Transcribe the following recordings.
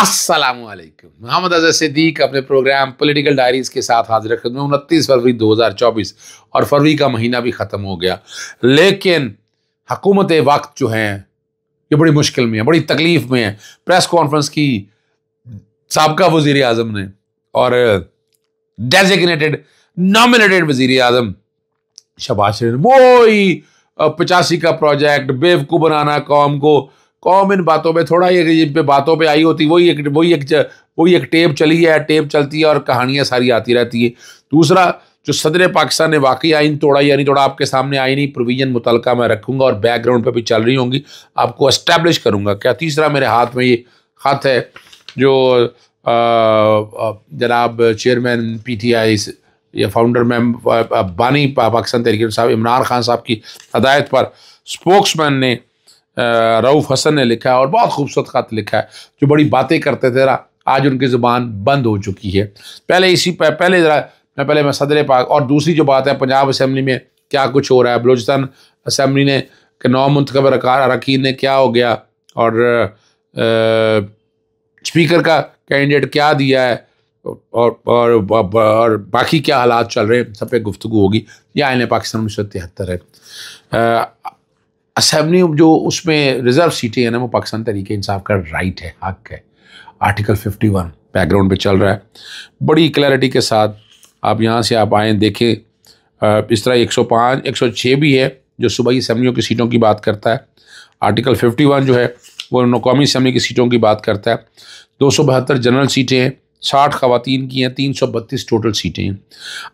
असलकुम मोहम्मद अजहर सिद्दीक अपने programme political diaries के साथ हाजिर खदम उनतीस फरवरी 2024 और फरवरी का महीना भी ख़त्म हो गया लेकिन हकूमत वक्त जो हैं ये बड़ी मुश्किल में है बड़ी तकलीफ़ में है प्रेस कॉन्फ्रेंस की सबका वजीर अजम ने और डेजिग्नेटेड नॉमिनेटेड वजीर अजम शबाज शरीफ वही पचासी का प्रोजेक्ट बेवकू बनाना कौम को कौम इन बातों पे थोड़ा ये पे बातों पे आई होती वही एक वही एक वही एक टेप चली है टेप चलती है और कहानियाँ सारी आती रहती है दूसरा जो सदर पाकिस्तान ने वाकई आइन तोड़ा यानी तोड़ा आपके सामने आई नहीं प्रोविजन मुतल मैं रखूँगा और बैकग्राउंड पर भी चल रही होंगी आपको इस्टेब्लिश करूँगा क्या तीसरा मेरे हाथ में ये खत है जो जनाब चेयरमैन पी टी आई या फाउंडर मैम बानी पाकिस्तान तहरीक साहब इमरान खान साहब की हदायत पर स्पोक्समैन ने रऊफ़ हसन ने लिखा है और बहुत खूबसूरत ख़त लिखा है जो बड़ी बातें करते थे आज उनकी ज़ुबान बंद हो चुकी है पहले इसी पर पहले ज़रा मैं पहले मैं सदर पाक और दूसरी जो बात है पंजाब असम्बली में क्या कुछ हो रहा है बलोचिस्तान असम्बली ने के नौ मंतखब अरकान ने क्या हो गया और स्पीकर का कैंडिडेट क्या दिया है और और और बाकी क्या हालात चल रहे हैं सब पे गुफ्तु होगी यह आइन पाकिस्तान उन्नीस सौ तिहत्तर है असम्बली जो उसमें रिजर्व सीटें हैं ना वो पाकिस्तान तरीके इंसाफ का राइट है हक है आर्टिकल 51 बैकग्राउंड पे चल रहा है बड़ी क्लैरिटी के साथ आप यहाँ से आप आएँ देखें इस तरह 105 106 भी है जो सूबाई असम्बलियों की सीटों की बात करता है आर्टिकल 51 जो है वो नौकौमी असम्बली की सीटों की बात करता है दो जनरल सीटें हैं साठ खातन की हैं तीन सौ बत्तीस टोटल सीटें हैं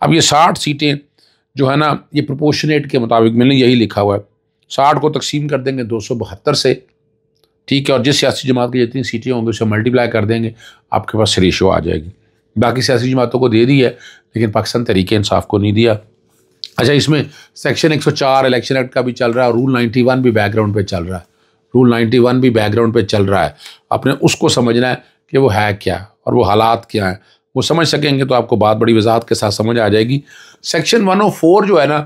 अब ये साठ सीटें जो है ना ये प्रोपोर्शनेट के मुताबिक मैंने यही लिखा हुआ है साठ को तकसीम कर देंगे दो सौ बहत्तर से ठीक है और जिस सियासी जमात की जितनी सीटें होंगी उसे मल्टीप्लाई कर देंगे आपके पास रेशो आ जाएगी बाकी सियासी जमातों को दे दी है लेकिन पाकिस्तान तरीके इंसाफ को नहीं दिया अच्छा इसमें सेक्शन 104 इलेक्शन एक्ट का भी चल रहा है रूल 91 भी बैकग्राउंड पे चल रहा है रूल 91 भी बैकग्राउंड पे चल रहा है अपने उसको समझना है कि वो है क्या और वो हालात क्या हैं वो समझ सकेंगे तो आपको बात बड़ी वजाहत के साथ समझ आ जाएगी सेक्शन 104 जो है ना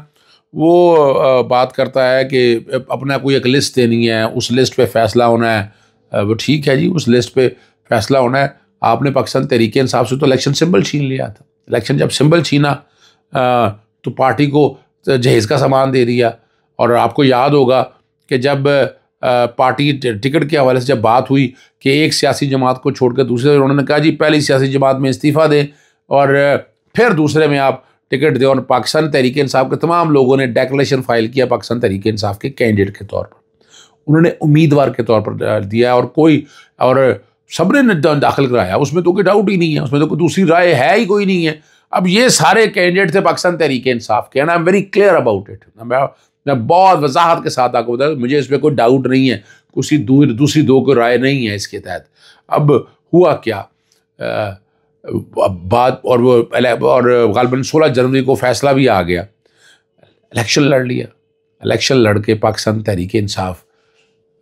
वो बात करता है कि अपना कोई एक लिस्ट देनी है उस लिस्ट पे फैसला होना है वो ठीक है जी उस लिस्ट पे फैसला होना है आपने पाकिस्तान तरीके इंसाफ से तो इलेक्शन सिंबल छीन लिया था इलेक्शन जब सिंबल छीना तो पार्टी को जहेज़ का सामान दे दिया और आपको याद होगा कि जब पार्टी टिकट के हवाले से जब बात हुई कि एक सियासी जमात को छोड़कर दूसरे उन्होंने कहा जी पहली सियासी जमात में इस्तीफ़ा दें और फिर दूसरे में आप टिकट दे और पाकिस्तान तहरीक इंसाफ के तमाम लोगों ने डेक्लेशन फाइल किया पाकिस्तान तहरीक इंसाफ के कैंडिडेट के तौर पर उन्होंने उम्मीदवार के तौर पर दिया और कोई और सबने ने दाखिल कराया उसमें तो कोई डाउट ही नहीं है उसमें तो कोई दूसरी राय है ही कोई नहीं है अब ये सारे कैंडिडेट थे पाकिस्तान तहरीक इंसाफ के and I am very clear about it मैं बहुत वजाहत के साथ आपको बता मुझे इसमें कोई डाउट नहीं है उसी दूसरी दो को राय नहीं है इसके तहत अब हुआ क्या आ, बाद और वो और गालबन सोलह जनवरी को फैसला भी आ गया इलेक्शन लड़ लिया इलेक्शन लड़ के पाकिस्तान तहरीक इंसाफ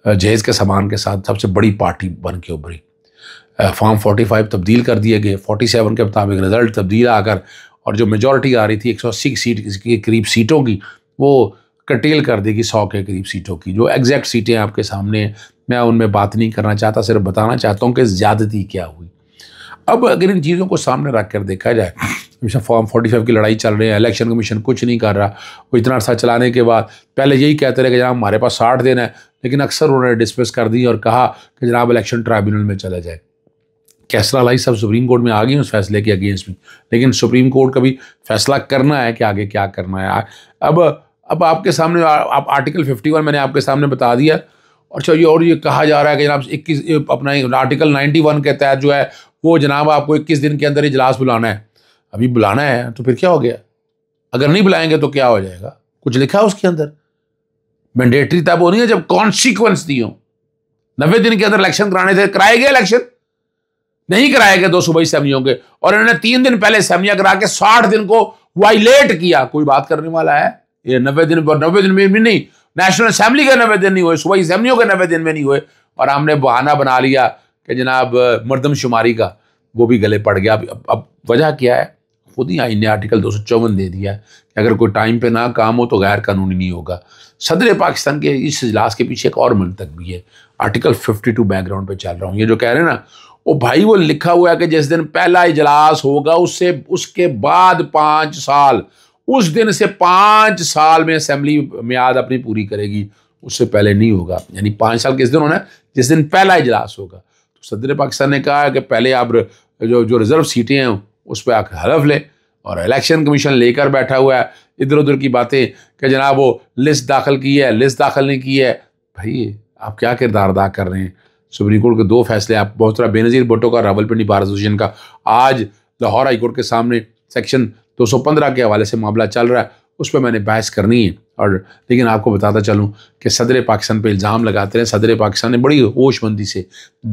जहेज के सामान के साथ सबसे बड़ी पार्टी बन के उभरी फॉर्म 45 तब्दील कर दिए गए 47 के मुताबिक रिजल्ट तब्दील आकर और जो मेजॉरिटी आ रही थी 180 सीट के करीब सीटों की वो कटेल कर देगी सौ के करीब सीटों की जो एग्जैक्ट सीटें आपके सामने मैं उनमें बात नहीं करना चाहता सिर्फ बताना चाहता हूँ कि ज़्यादती क्या हुई अब अगर इन चीज़ों को सामने रख कर देखा जाए हमेशा फॉर्म फोर्टी फाइव की लड़ाई चल रही है इलेक्शन कमीशन कुछ नहीं कर रहा वो इतना अर्सा चलाने के बाद पहले यही कहते रहे कि जनाब हमारे पास साठ दिन है लेकिन अक्सर उन्होंने डिसमिस कर दी और कहा कि जनाब इलेक्शन ट्राइब्यूनल में चला जाए कैसरा लाई सब सुप्रीम कोर्ट में आ गई उस फैसले के अगेंस्ट में लेकिन सुप्रीम कोर्ट का भी फैसला करना है कि आगे क्या करना है अब अब आपके सामने आ, आप आर्टिकल 51 मैंने आपके सामने बता दिया और चलिए और ये कहा जा रहा है कि जनाब इक्कीस अपना आर्टिकल 91 के तहत जो है वो जनाब आपको इक्कीस दिन के अंदर इजलास बुलाना है अभी बुलाना है तो फिर क्या हो गया अगर नहीं बुलाएंगे तो क्या हो जाएगा कुछ लिखा है उसके अंदर मैंडेटरी तब नहीं है जब कॉन्सिक्वेंस दी हो नब्बे दिन के अंदर इलेक्शन कराने थे कराए गए इलेक्शन नहीं कराए गए दो सुबह असम्बलियों के और इन्होंने तीन दिन पहले असम्बलियां करा के साठ दिन को वाइलेट किया कोई बात करने वाला है ये नब्बे दिन पर नब्बे दिन में भी नहीं नेशनल असेंबली के नब्बे दिन नहीं हुए सुबह असम्बलियों के नब्बे दिन में नहीं हुए और हमने बहाना बना लिया कि जनाब मरदमशुमारी का वो भी गले पड़ गया अब अब, वजह क्या है खुद ही आइन ने आर्टिकल दो दे दिया है कि अगर कोई टाइम पे ना काम हो तो गैर कानूनी नहीं होगा सदर पाकिस्तान के इस इजलास के पीछे एक और मंतक भी है आर्टिकल 52 बैकग्राउंड पे चल रहा हूँ ये जो कह रहे हैं ना वो भाई वो लिखा हुआ है कि जिस दिन पहला इजलास होगा उससे उसके बाद पाँच साल उस दिन से पाँच साल में असम्बली म्याद अपनी पूरी करेगी उससे पहले नहीं होगा यानी पाँच साल किस दिन होना है जिस दिन पहला इजलास होगा सदर पाकिस्तान ने कहा है कि पहले आप जो जो रिज़र्व सीटें हैं उस पर आप हलफ लें और इलेक्शन कमीशन लेकर बैठा हुआ है इधर उधर की बातें कि जनाब वो लिस्ट दाखिल की है लिस्ट दाखिल नहीं की है भाई आप क्या किरदार अदा कर रहे हैं सुप्रीम कोर्ट के दो फैसले आप बहुत सारा बेनज़ीर भुट्टो का रावलपिंडी बार एसोसिएशन का आज लाहौर हाईकोर्ट के सामने सेक्शन 215 के हवाले से मामला चल रहा है उस पर मैंने बहस करनी है और लेकिन आपको बताता चलूँ कि सदर पाकिस्तान पे इल्ज़ाम लगाते रहे सदर पाकिस्तान ने बड़ी होशमंदी से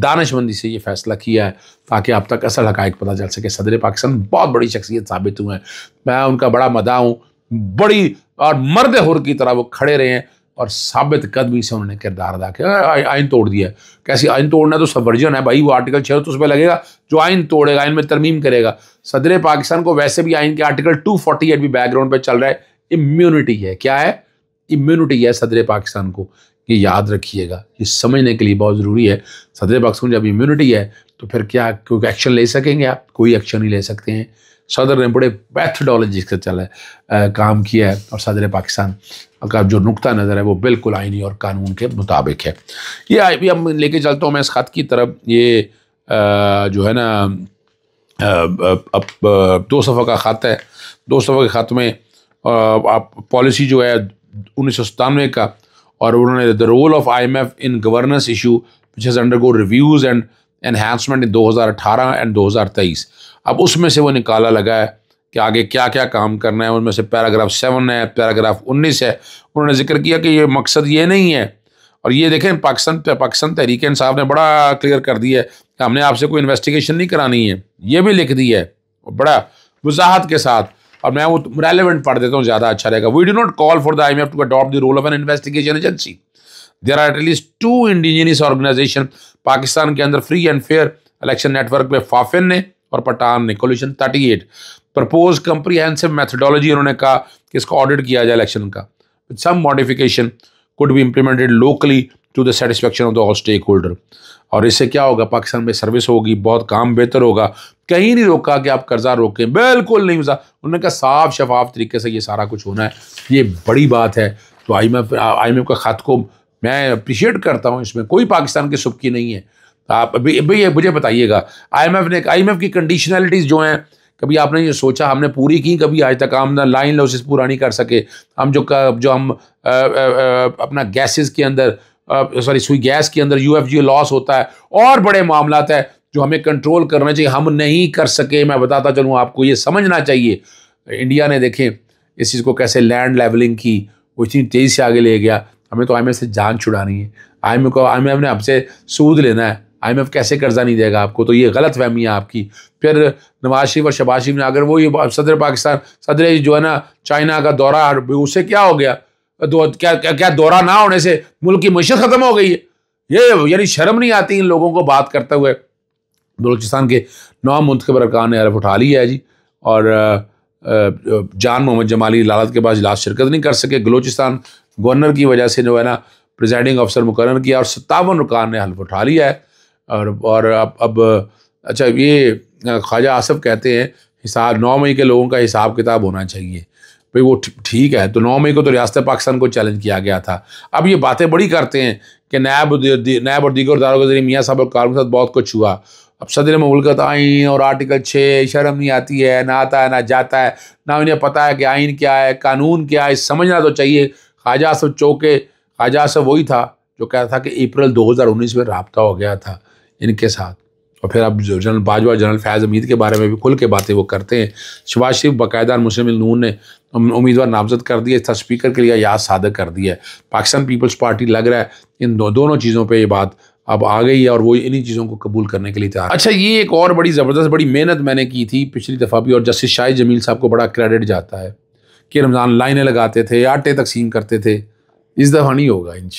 दानशमंदी से ये फैसला किया है ताकि आप तक असल हकायक पता चल सके सदर पाकिस्तान बहुत बड़ी शख्सियत साबित हुए हैं मैं उनका बड़ा मदा हूँ बड़ी और मर्द हुर की तरह वो खड़े रहे हैं और साबित कदमी से उन्होंने किरदार अदा किया आइन तोड़ दिया है कैसे आइन तोड़ना तो वर्जन है भाई वो आर्टिकल छः तो उस पर लगेगा जो आइन तोड़ेगा आइन में तरमीम करेगा सदर पाकिस्तान को वैसे भी आइन के आर्टिकल टू फोर्टी एट भी बैकग्राउंड पर चल रहा है इम्यूनिटी है क्या है इम्यूनिटी है सदर पाकिस्तान को ये याद रखिएगा ये समझने के लिए बहुत ज़रूरी है सदर पाकिस्तान जब इम्यूनिटी है तो फिर क्या क्योंकि एक्शन ले सकेंगे आप कोई एक्शन नहीं ले सकते हैं सदर ने बड़े मैथडोलॉजी से चला काम किया है और सदर पाकिस्तान का जो नुकता नज़र है वो बिल्कुल आइनी और कानून के मुताबिक है ये भी हम लेके चलता हूँ मैं इस खत की तरफ ये आ, जो है ना अब दो सफ़ा का खत है दो सफ़ा के खत में पॉलिसी जो है उन्नीस सौ सतानवे का और उन्होंने the role of I M F in governance issue which has undergo reviews and enhancement in दो हज़ार अठारह एंड दो हज़ार तेईस अब उसमें से वो निकाला लगा है कि आगे क्या क्या काम करना है उनमें से पैराग्राफ सेवन है पैराग्राफ उन्नीस है उन्होंने जिक्र किया कि ये मकसद ये नहीं है और ये देखें पाकिस्तान पाकिस्तान तहरीक साहब ने बड़ा क्लियर कर दिया है कि हमने आपसे कोई इन्वेस्टिगेशन नहीं करानी है ये भी लिख दी है बड़ा वजाहत के साथ और मैं वो रेलिवेंट पढ़ देता हूँ ज़्यादा अच्छा रहेगा we do not call for the I M to adopt the role of an investigation agency there are at least to indigenous organisation Pakistan के अंदर free and fair election network में फाफिन ने और पठान ने coalition thirty eight propose comprehensive methodology उन्होंने कहा कि इसको ऑडिट किया जाए इलेक्शन का with some modification could be implemented locally to the satisfaction of the all stake holder और इससे क्या होगा पाकिस्तान में सर्विस होगी बहुत काम बेहतर होगा कहीं नहीं रोका कि आप कर्जा रोकें बिल्कुल नहीं मिसा उन्होंने कहा साफ शफाफ तरीके से ये सारा कुछ होना है ये बड़ी बात है तो आई एम एफ का खत को मैं अप्रिशिएट करता हूँ इसमें कोई पाकिस्तान की सुबकी नहीं है तो आप अभी भैया मुझे बताइएगा आई ने आई की कंडीशनलिटीज़ जो हैं कभी आपने ये सोचा हमने पूरी की कभी आज तक हम ना लाइन लॉसेस पूरा नहीं कर सके हम जो कर, जो हम आ, आ, आ, अपना गैसेस के अंदर सॉरी सुई गैस के अंदर यू लॉस होता है और बड़े मामला है जो हमें कंट्रोल करना चाहिए हम नहीं कर सके मैं बताता चलूँ आपको ये समझना चाहिए इंडिया ने देखें इस चीज़ को कैसे लैंड लेवलिंग की वो इतनी तेज़ी से आगे ले गया हमें तो आई से जान छुड़ानी है आई को आई ने आपसे सूद लेना है आई कैसे कर्जा नहीं देगा आपको तो ये गलत फहमी है आपकी फिर नवाज शरीफ और शबाज शरीफ ने अगर वो ये सदर पाकिस्तान सदर जो है ना चाइना का दौरा उससे क्या हो गया दो, क्या क्या, क्या दौरा ना होने से मुल्क की मीशत ख़त्म हो गई है ये यानी शर्म नहीं आती इन लोगों को बात करते हुए बलोचिस्तान के नौ मुंतबर अरकान ने अरफ उठा लिया है जी और जान मोहम्मद जमाली लालत के पास इलाज शिरकत नहीं कर सके बलोचिस्तान गवर्नर की वजह से जो है ना प्रिजाइडिंग अफसर मुकर किया और सत्तावन रुकान ने हल्फ उठा लिया है और और अब अब अच्छा ये ख्वाजा आसफ कहते हैं हिसाब नौ मई के लोगों का हिसाब किताब होना चाहिए भाई वो ठीक है तो नौ मई को तो रियासत पाकिस्तान को चैलेंज किया गया था अब ये बातें बड़ी करते हैं कि नायब नायब और दीगर दारोगजरी मियाँ साहब और कार के साथ बहुत कुछ हुआ अब सदर में मुल्कत आइन और आर्टिकल छः शर्म नहीं आती है ना आता है ना जाता है ना उन्हें पता है कि आइन क्या है कानून क्या है समझना तो चाहिए ख्वाजा सब चौके ख्वाजा सब वही था जो कह था कि अप्रैल 2019 में रबता हो गया था इनके साथ और फिर अब जनरल बाजवा जनरल फैज़ हमीद के बारे में भी खुल के बातें वो करते हैं शबाज शरीफ बाकायदा मुस्लिम नून ने उम्मीदवार नामजद कर दिया था स्पीकर के लिए याद सादक कर दिया है पाकिस्तान पीपल्स पार्टी लग रहा है इन दो, दोनों चीज़ों पर ये बात अब आ गई है और वो इन्हीं चीज़ों को कबूल करने के लिए तैयार अच्छा ये एक और बड़ी ज़बरदस्त बड़ी मेहनत मैंने की थी पिछली दफ़ा भी और जस्टिस शाह जमील साहब को बड़ा क्रेडिट जाता है कि रमज़ान लाइनें लगाते थे आटे तकसीम करते थे इस दफ़ा नहीं होगा इन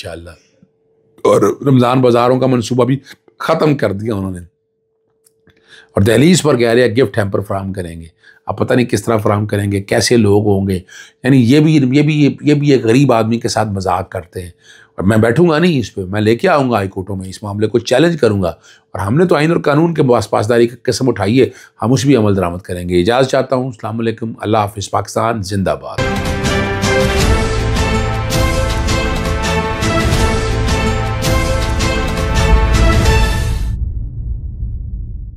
और रमज़ान बाज़ारों का मनसूबा भी ख़त्म कर दिया उन्होंने और दहलीज पर कह रहे हैं गिफ्ट हैम्पर फ्राहम करेंगे अब पता नहीं किस तरह फ्राहम करेंगे कैसे लोग होंगे यानी ये भी ये भी ये, ये भी एक गरीब आदमी के साथ मजाक करते हैं और मैं बैठूंगा नहीं इस पर मैं लेके आऊँगा हाईकोर्टों में इस मामले को चैलेंज करूँगा और हमने तो आइन और कानून के पास पासदारी की कसम उठाई है हम उस भी अमल दरामद करेंगे इजाज़ चाहता हूँ अल्लाम अल्लाह हाफिज़ पाकिस्तान जिंदाबाद